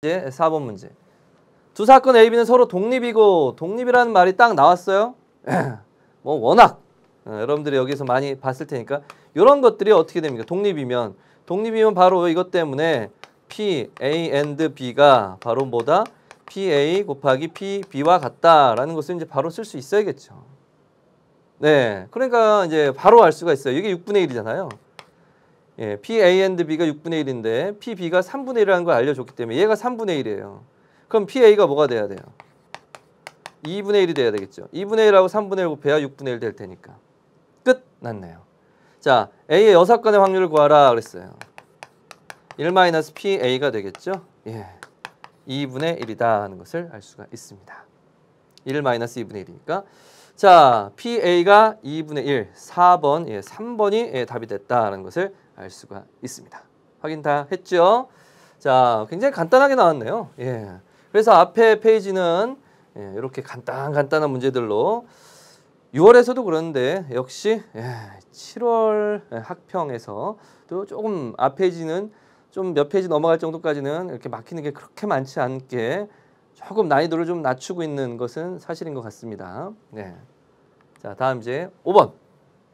이제 4번 문제. 두 사건 A, B는 서로 독립이고 독립이라는 말이 딱 나왔어요. 뭐 워낙 어, 여러분들이 여기서 많이 봤을 테니까 이런 것들이 어떻게 됩니까? 독립이면 독립이면 바로 이것 때문에 P, A, and B가 바로 뭐다? PA 곱하기 PB와 같다라는 것을 이제 바로 쓸 수 있어야겠죠. 네, 그러니까 이제 바로 알 수가 있어요. 이게 6분의 1이잖아요. 예, PA and B가 6분의 1인데 PB가 3분의 1이라는 걸 알려줬기 때문에 얘가 3분의 1이에요. 그럼 PA가 뭐가 돼야 돼요? 2분의 1이 돼야 되겠죠. 2분의 1하고 3분의 1 곱해야 6분의 1 될 테니까. 끝! 났네요. 자, A의 여건의 확률을 구하라 그랬어요. 1-PA가 되겠죠. 예, 2분의 1이다 하는 것을 알 수가 있습니다. 1 마이너스 2분의 1이니까 자 PA가 2분의 1, 4번, 예, 3번이 예, 답이 됐다라는 것을 알 수가 있습니다. 확인 다 했죠? 자 굉장히 간단하게 나왔네요. 예. 그래서 앞에 페이지는 예, 이렇게 간단 간단한 문제들로 6월에서도 그러는데 역시 예, 7월 예, 학평에서 또 조금 앞 페이지는 좀 몇 페이지 넘어갈 정도까지는 이렇게 막히는 게 그렇게 많지 않게 조금 난이도를 좀 낮추고 있는 것은 사실인 것 같습니다. 네. 자, 다음 이제 5번.